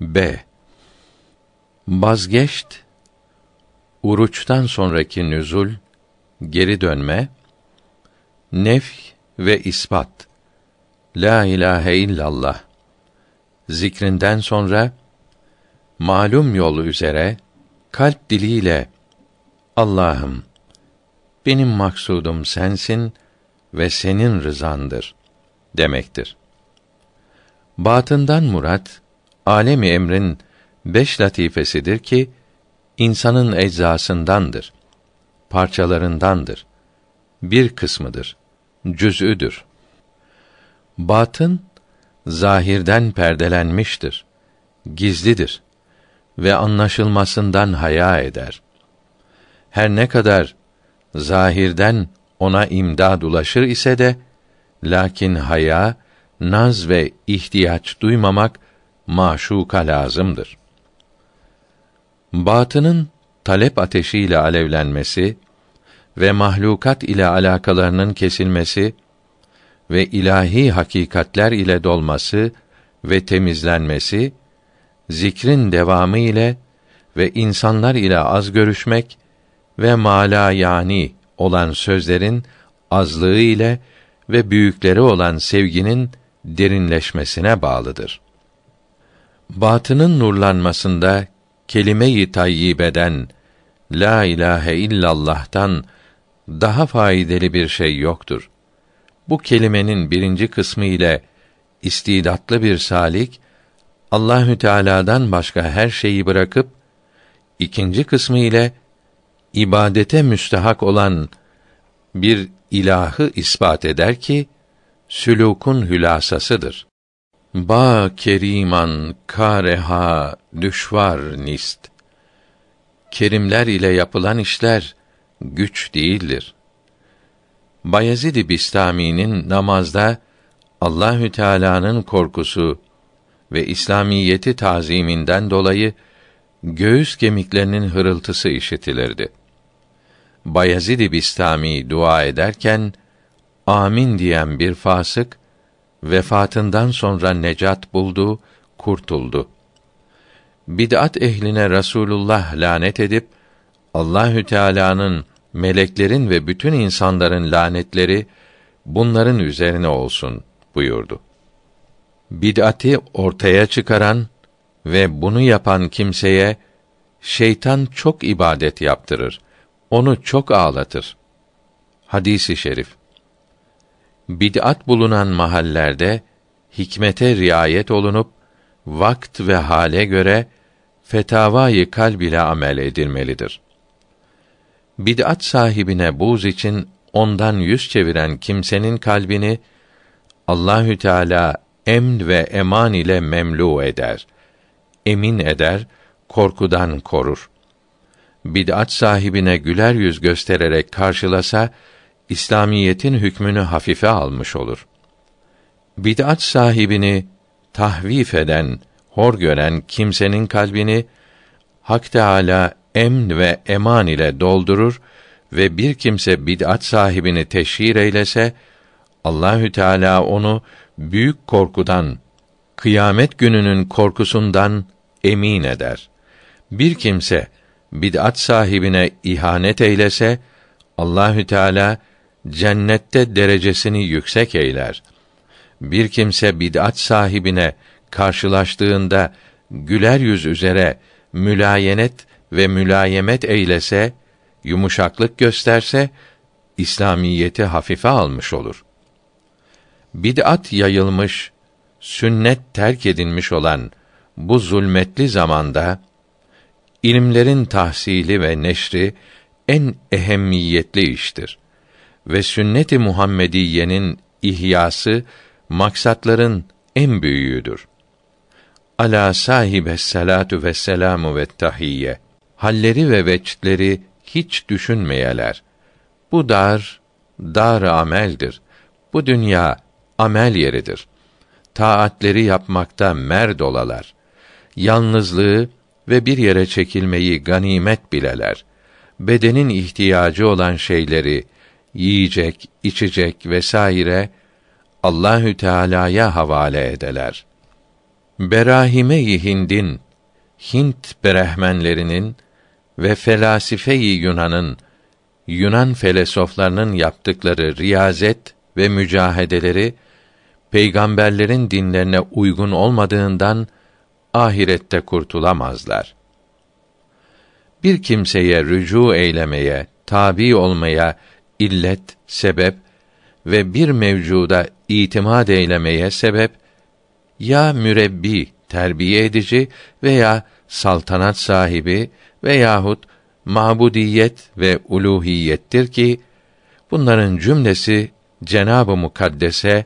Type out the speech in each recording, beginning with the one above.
B. Vazgeçt, uruçtan sonraki nüzul, geri dönme, nef ve ispat. La ilahe illallah. Zikrinden sonra malum yolu üzere kalp diliyle Allah'ım benim maksudum sensin ve senin rızandır demektir. Batından murat alemi emrin beş latifesidir ki insanın eczasındandır. Parçalarındandır. Bir kısmıdır. Cüz'üdür. Batın zahirden perdelenmiştir. Gizlidir ve anlaşılmasından haya eder. Her ne kadar zahirden ona imdad ulaşır ise de lakin haya, naz ve ihtiyaç duymamak maşuka lazımdır. Batının talep ateşiyle alevlenmesi ve mahlukat ile alakalarının kesilmesi ve ilahi hakikatler ile dolması ve temizlenmesi zikrin devamı ile ve insanlar ile az görüşmek ve mala yani olan sözlerin azlığı ile ve büyükleri olan sevginin derinleşmesine bağlıdır batının nurlanmasında kelime-i tayyibeden la ilahe illallah'tan daha faydalı bir şey yoktur. Bu kelimenin birinci kısmı ile istidatlı bir salik Allahü Teala'dan başka her şeyi bırakıp ikinci kısmı ile ibadete müstehak olan bir ilahı ispat eder ki sülûkun hülasasıdır. Ba keriman kareha düşvar nist. Kerimler ile yapılan işler güç değildir. Bayezid Bistami'nin namazda Allahü Teala'nın korkusu ve İslamiyeti taziminden dolayı göğüs kemiklerinin hırıltısı işitilirdi. Bayezid Bistami dua ederken amin diyen bir fasık vefatından sonra necat buldu, kurtuldu. Bid'at ehline Rasulullah lanet edip Allahü Teala'nın, meleklerin ve bütün insanların lanetleri bunların üzerine olsun buyurdu. Bid'ati ortaya çıkaran ve bunu yapan kimseye şeytan çok ibadet yaptırır. Onu çok ağlatır. Hadisi şerif bid'at bulunan mahallerde hikmete riayet olunup vakt ve hale göre fetavayı kalb ile amel edilmelidir. Bid'at sahibine buz için ondan yüz çeviren kimsenin kalbini Allahü Teala emn ve eman ile memlu eder. Emin eder, korkudan korur. Bid'at sahibine güler yüz göstererek karşılasa İslamiyetin hükmünü hafife almış olur. Bid'at sahibini tahvif eden, hor gören kimsenin kalbini Hak Teala emn ve eman ile doldurur ve bir kimse bid'at sahibini teşhir eylese Allahü Teala onu büyük korkudan, kıyamet gününün korkusundan emin eder. Bir kimse bid'at sahibine ihanet eylese Allahü Teala cennette derecesini yüksek eyler. Bir kimse bid'at sahibine karşılaştığında güler yüz üzere mülayenet ve mülayemet eylese, yumuşaklık gösterse İslamiyeti hafife almış olur. Bid'at yayılmış, sünnet terk edilmiş olan bu zulmetli zamanda ilimlerin tahsili ve neşri en ehemmiyetli iştir.'' ve sünnet-i Muhammediyenin ihyası maksatların en büyüğüdür. Ala sahibe salatu ve selamu ve tahiyye. Halleri ve veçtleri hiç düşünmeyeler. Bu dar, dar ameldir. Bu dünya amel yeridir. Taatleri yapmakta merd olalar. Yalnızlığı ve bir yere çekilmeyi ganimet bileler. Bedenin ihtiyacı olan şeyleri, yiyecek, içecek vesaire Allahü Teala'ya havale edeler. berahime Hind'in, Hint berehmenlerinin ve felasife Yunan'ın, Yunan felsefelerinin yaptıkları riyazet ve mücahedeleri peygamberlerin dinlerine uygun olmadığından ahirette kurtulamazlar. Bir kimseye rücu eylemeye, tabi olmaya illet, sebep ve bir mevcuda itimat eylemeye sebep ya mürebbi, terbiye edici veya saltanat sahibi veyahut mabudiyet ve uluhiyettir ki bunların cümlesi Cenab-ı Mukaddese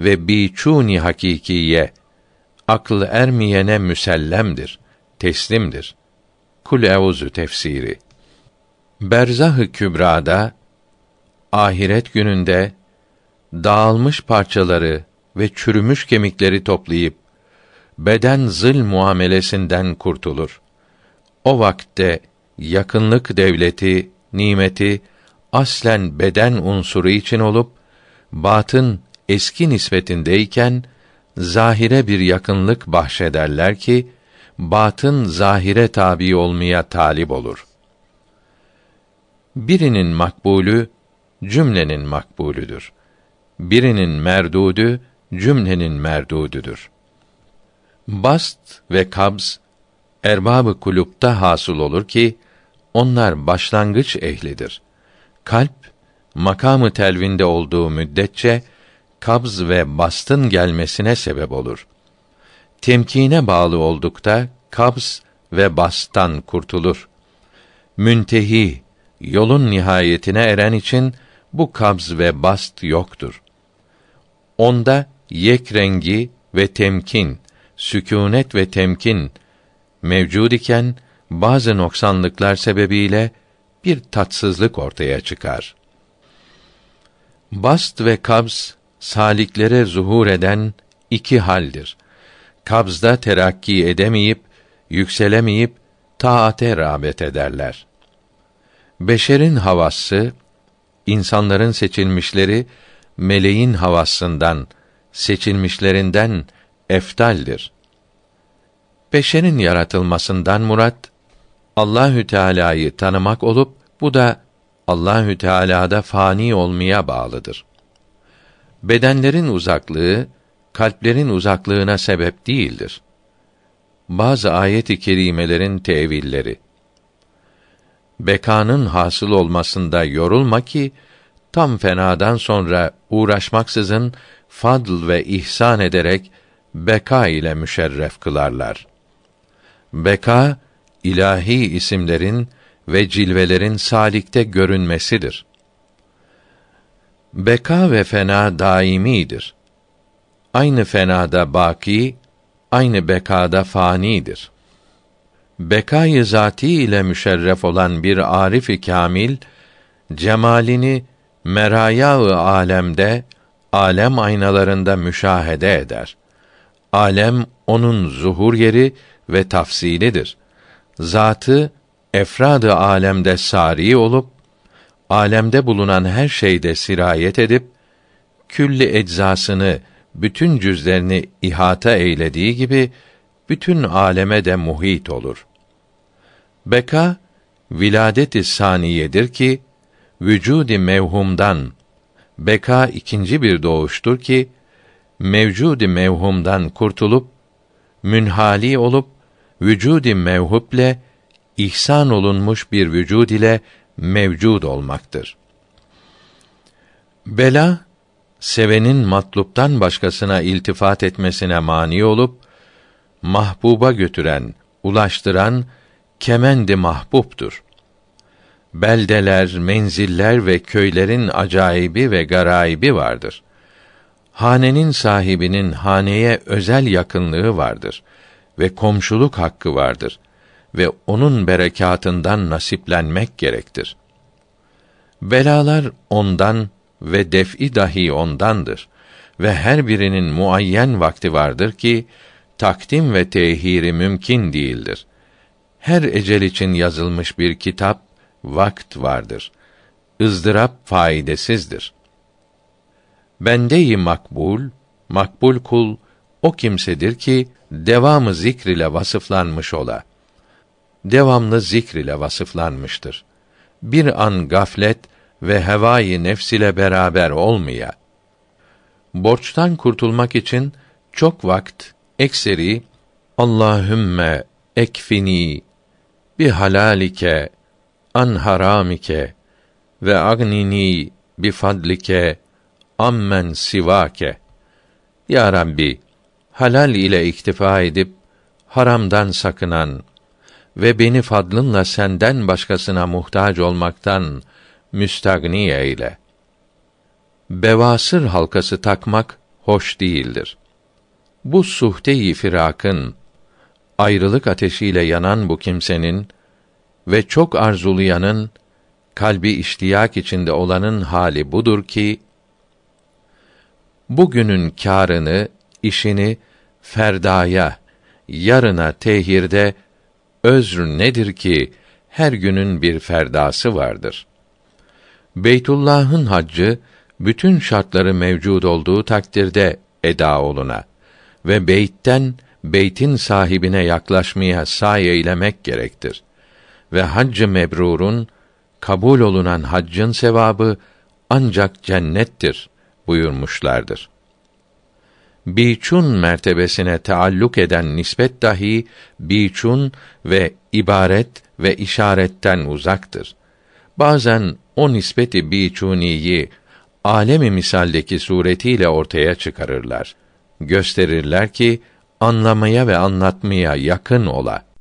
ve biçuni hakikiye akıl ermeyene müsellemdir, teslimdir. Kul evuzu tefsiri. Berzah-ı Kübra'da ahiret gününde dağılmış parçaları ve çürümüş kemikleri toplayıp beden zıl muamelesinden kurtulur. O vakte yakınlık devleti, nimeti aslen beden unsuru için olup batın eski nisbetindeyken zahire bir yakınlık bahşederler ki batın zahire tabi olmaya talip olur. Birinin makbulü cümlenin makbulüdür. Birinin merdudü cümlenin merdudüdür. Bast ve kabz erbabı kulupta hasıl olur ki onlar başlangıç ehlidir. Kalp makamı telvinde olduğu müddetçe kabz ve bastın gelmesine sebep olur. Temkine bağlı oldukta kabz ve bastan kurtulur. Müntehi yolun nihayetine eren için bu kabz ve bast yoktur. Onda yek rengi ve temkin, sükûnet ve temkin mevcud iken bazı noksanlıklar sebebiyle bir tatsızlık ortaya çıkar. Bast ve kabz saliklere zuhur eden iki haldir. Kabzda terakki edemeyip yükselemeyip taate rağbet ederler. Beşerin havası insanların seçilmişleri meleğin havasından, seçilmişlerinden eftaldir. Beşerin yaratılmasından murat Allahü Teala'yı tanımak olup bu da Allahü Teala'da fani olmaya bağlıdır. Bedenlerin uzaklığı kalplerin uzaklığına sebep değildir. Bazı ayet-i kerimelerin tevilleri bekanın hasıl olmasında yorulma ki tam fenadan sonra uğraşmaksızın fadl ve ihsan ederek beka ile müşerref kılarlar. Beka ilahi isimlerin ve cilvelerin salikte görünmesidir. Beka ve fena daimidir. Aynı fenada baki, aynı bekada fanidir bekâ-yı zati ile müşerref olan bir arif-i kamil cemalini meraya-ı alemde alem aynalarında müşahede eder. Alem onun zuhur yeri ve tafsilidir. Zatı efradı alemde sari olup alemde bulunan her şeyde sirayet edip külli eczasını bütün cüzlerini ihata eylediği gibi bütün aleme de muhit olur. Beka viladeti saniyedir ki vücudi mevhumdan beka ikinci bir doğuştur ki mevcudi mevhumdan kurtulup münhali olup vücudi mevhuple ihsan olunmuş bir vücud ile mevcud olmaktır. Bela sevenin matluptan başkasına iltifat etmesine mani olup mahbuba götüren, ulaştıran kemendi mahbubtur. Beldeler, menziller ve köylerin acayibi ve garayibi vardır. Hanenin sahibinin haneye özel yakınlığı vardır ve komşuluk hakkı vardır ve onun berekatından nasiplenmek gerektir. Belalar ondan ve def'i dahi ondandır ve her birinin muayyen vakti vardır ki takdim ve tehiri mümkün değildir. Her ecel için yazılmış bir kitap, vakt vardır. Izdırap faydasızdır. Bendeyi makbul, makbul kul, o kimsedir ki, devamı zikr ile vasıflanmış ola. Devamlı zikr ile vasıflanmıştır. Bir an gaflet ve hevayı nefs ile beraber olmaya. Borçtan kurtulmak için çok vakt Ekseri Allahümme ekfini bi halalike an haramike ve agnini bi fadlike ammen sivake. Ya Rabbi, halal ile iktifa edip haramdan sakınan ve beni fadlınla senden başkasına muhtaç olmaktan müstagni eyle. Bevasır halkası takmak hoş değildir. Bu suhte-i firakın ayrılık ateşiyle yanan bu kimsenin ve çok arzulayanın kalbi iştiyak içinde olanın hali budur ki bugünün karını, işini ferdaya, yarına tehirde özr nedir ki her günün bir ferdası vardır. Beytullah'ın haccı bütün şartları mevcud olduğu takdirde eda oluna ve beytten beytin sahibine yaklaşmaya sahi eylemek gerektir. Ve haccı mebrurun kabul olunan haccın sevabı ancak cennettir buyurmuşlardır. Biçun mertebesine taalluk eden nispet dahi biçun ve ibaret ve işaretten uzaktır. Bazen o nispeti biçuniyi alemi misaldeki suretiyle ortaya çıkarırlar gösterirler ki anlamaya ve anlatmaya yakın ola.''